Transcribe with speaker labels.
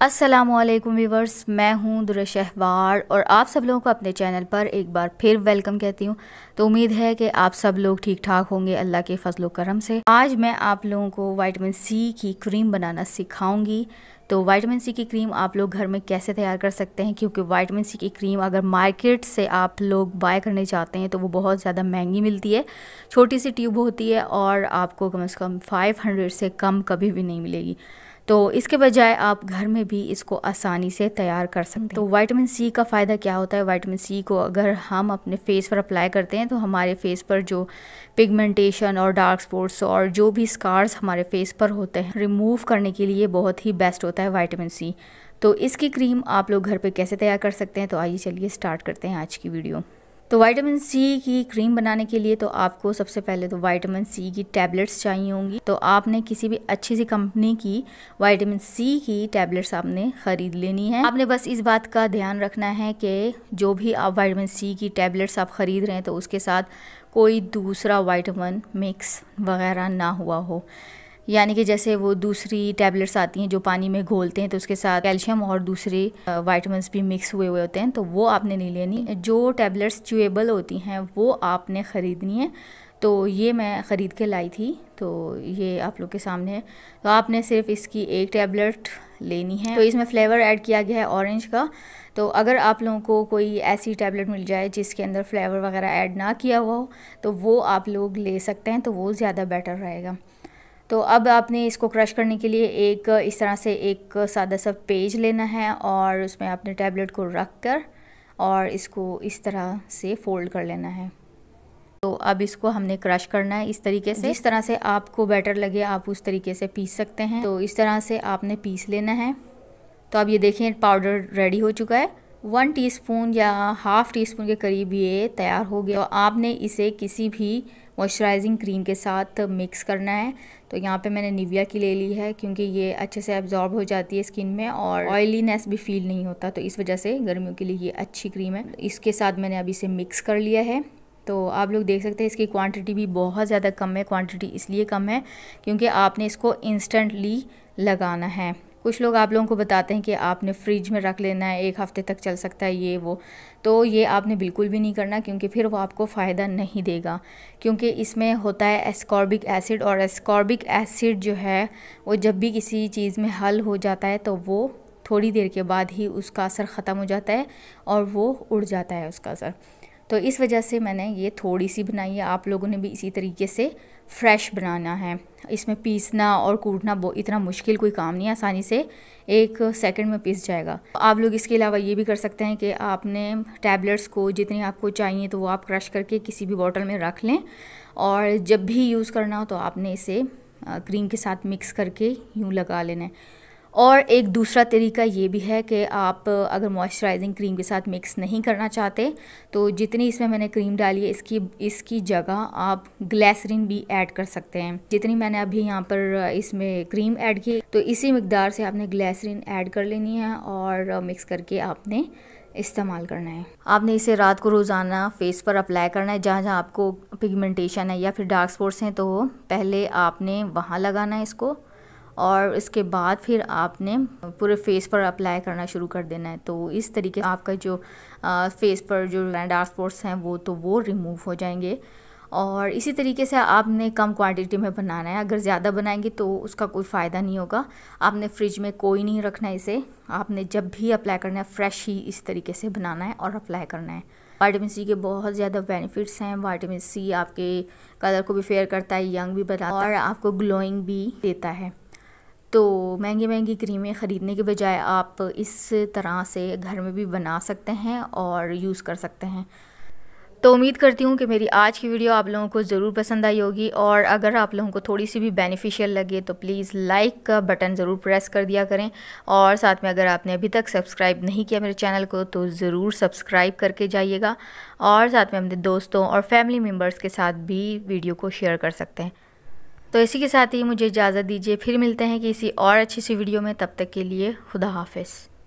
Speaker 1: Aslam viewers मैं हूं दुरशहवार और आप सब लोगों को अपने चैनल पर एक बार फिर वेलकम कहती हूं तो उम्मीद है कि आप सब लोग ठीक ठाक होंगे अल्लाह के फजलो करम से आज मैं आप लोगों को वाइटमिन सी की क्रीम बनाना सिखाऊंगी तो वाइटामिन सी की क्रीम आप लोग घर में कैसे तैयार कर सकते हैं क्योंकि वाइटामिन सी की क्रीम अगर मार्केट से आप लोग बाय करने चाहते हैं तो वो बहुत ज़्यादा महंगी मिलती है छोटी सी ट्यूब होती है और आपको कम से कम हंड्रेड से कम कभी भी नहीं मिलेगी तो इसके बजाय आप घर में भी इसको आसानी से तैयार कर सकते हैं तो वाइटामिन सी का फ़ायदा क्या होता है वाइटामिन सी को अगर हम अपने फेस पर अप्लाई करते हैं तो हमारे फेस पर जो पिगमेंटेशन और डार्क स्पॉट्स और जो भी स्कार्स हमारे फेस पर होते हैं रिमूव करने के लिए बहुत ही बेस्ट होता है होता है वाइटामिन सी तो इसकी क्रीम आप लोग घर पे कैसे तैयार कर सकते हैं तो आइए चलिए स्टार्ट करते हैं आज की वीडियो तो वाइटामिन सी की क्रीम बनाने के लिए तो आपको सबसे पहले तो वाइटामिन सी की टैबलेट्स चाहिए होंगी तो आपने किसी भी अच्छी सी कंपनी की वाइटामिन सी की टैबलेट्स आपने ख़रीद लेनी है आपने बस इस बात का ध्यान रखना है कि जो भी आप वाइटामिन सी की टैबलेट्स आप ख़रीद रहे हैं तो उसके साथ कोई दूसरा वाइटामिन मिक्स वगैरह ना हुआ हो यानी कि जैसे वो दूसरी टैबलेट्स आती हैं जो पानी में घोलते हैं तो उसके साथ कैल्शियम और दूसरे वाइटमिन भी मिक्स हुए हुए होते हैं तो वो आपने नहीं लेनी जो टैबलेट्स च्यूएबल होती हैं वो आपने ख़रीदनी है तो ये मैं ख़रीद के लाई थी तो ये आप लोग के सामने है तो आपने सिर्फ इसकी एक टैबलेट लेनी है तो इसमें फ्लेवर ऐड किया गया है ऑरेंज का तो अगर आप लोगों को कोई ऐसी टैबलेट मिल जाए जिसके अंदर फ्लेवर वगैरह ऐड ना किया हुआ हो तो वो आप लोग ले सकते हैं तो वो ज़्यादा बेटर रहेगा तो अब आपने इसको क्रश करने के लिए एक इस तरह से एक सादा सा पेज लेना है और उसमें आपने टैबलेट को रख कर और इसको इस तरह से फोल्ड कर लेना है तो अब इसको हमने क्रश करना है इस तरीके से इस तरह से आपको बेटर लगे आप उस तरीके से पीस सकते हैं तो इस तरह से आपने पीस लेना है तो अब ये देखें पाउडर रेडी हो चुका है वन टीस्पून या हाफ़ टी स्पून के करीब ये तैयार हो गया तो आपने इसे किसी भी मॉइस्चराइजिंग क्रीम के साथ मिक्स करना है तो यहाँ पे मैंने निविया की ले ली है क्योंकि ये अच्छे से एब्जॉर्ब हो जाती है स्किन में और ऑयलीनेस भी फील नहीं होता तो इस वजह से गर्मियों के लिए ये अच्छी क्रीम है इसके साथ मैंने अभी इसे मिक्स कर लिया है तो आप लोग देख सकते हैं इसकी क्वांटिटी भी बहुत ज़्यादा कम है क्वांटिटी इसलिए कम है क्योंकि आपने इसको इंस्टेंटली लगाना है कुछ लोग आप लोगों को बताते हैं कि आपने फ्रिज में रख लेना है एक हफ़्ते तक चल सकता है ये वो तो ये आपने बिल्कुल भी नहीं करना क्योंकि फिर वो आपको फ़ायदा नहीं देगा क्योंकि इसमें होता है एस्कॉर्बिक एसिड और एस्कॉर्बिक एसिड जो है वो जब भी किसी चीज़ में हल हो जाता है तो वो थोड़ी देर के बाद ही उसका असर ख़त्म हो जाता है और वो उड़ जाता है उसका असर तो इस वजह से मैंने ये थोड़ी सी बनाई है आप लोगों ने भी इसी तरीके से फ्रेश बनाना है इसमें पीसना और कूटना इतना मुश्किल कोई काम नहीं है आसानी से एक सेकंड में पीस जाएगा आप लोग इसके अलावा ये भी कर सकते हैं कि आपने टैबलेट्स को जितनी आपको चाहिए तो वो आप क्रश करके किसी भी बॉटल में रख लें और जब भी यूज़ करना हो तो आपने इसे क्रीम के साथ मिक्स करके यूँ लगा लेना है और एक दूसरा तरीका ये भी है कि आप अगर मॉइस्चराइजिंग क्रीम के साथ मिक्स नहीं करना चाहते तो जितनी इसमें मैंने क्रीम डाली है इसकी इसकी जगह आप ग्लैसरीन भी ऐड कर सकते हैं जितनी मैंने अभी यहाँ पर इसमें क्रीम ऐड की तो इसी मकदार से आपने ग्लैसरीन ऐड कर लेनी है और मिक्स करके आपने इस्तेमाल करना है आपने इसे रात को रोज़ाना फेस पर अप्लाई करना है जहाँ जहाँ आपको पिगमेंटेशन है या फिर डार्क स्पॉट्स हैं तो पहले आपने वहाँ लगाना है इसको और इसके बाद फिर आपने पूरे फेस पर अप्लाई करना शुरू कर देना है तो इस तरीके आपका जो आ, फेस पर जो डार्क स्पोर्ट्स हैं वो तो वो रिमूव हो जाएंगे और इसी तरीके से आपने कम क्वांटिटी में बनाना है अगर ज़्यादा बनाएंगे तो उसका कोई फ़ायदा नहीं होगा आपने फ्रिज में कोई नहीं रखना है इसे आपने जब भी अप्लाई करना है फ्रेश ही इस तरीके से बनाना है और अप्लाई करना है वाइटामिन सी के बहुत ज़्यादा बेनिफिट्स हैं वाइटामिन सी आपके कलर को भी फेयर करता है यंग भी बनाता है और आपको ग्लोइंग भी देता है तो महंगी महंगी क्रीमें ख़रीदने के बजाय आप इस तरह से घर में भी बना सकते हैं और यूज़ कर सकते हैं तो उम्मीद करती हूँ कि मेरी आज की वीडियो आप लोगों को ज़रूर पसंद आई होगी और अगर आप लोगों को थोड़ी सी भी बेनिफिशियल लगे तो प्लीज़ लाइक का बटन ज़रूर प्रेस कर दिया करें और साथ में अगर आपने अभी तक सब्सक्राइब नहीं किया मेरे चैनल को तो ज़रूर सब्सक्राइब करके जाइएगा और साथ में अपने दोस्तों और फैमिली मेम्बर्स के साथ भी वीडियो को शेयर कर सकते हैं तो इसी के साथ ही मुझे इजाज़त दीजिए फिर मिलते हैं किसी और अच्छी सी वीडियो में तब तक के लिए खुदा हाफिज़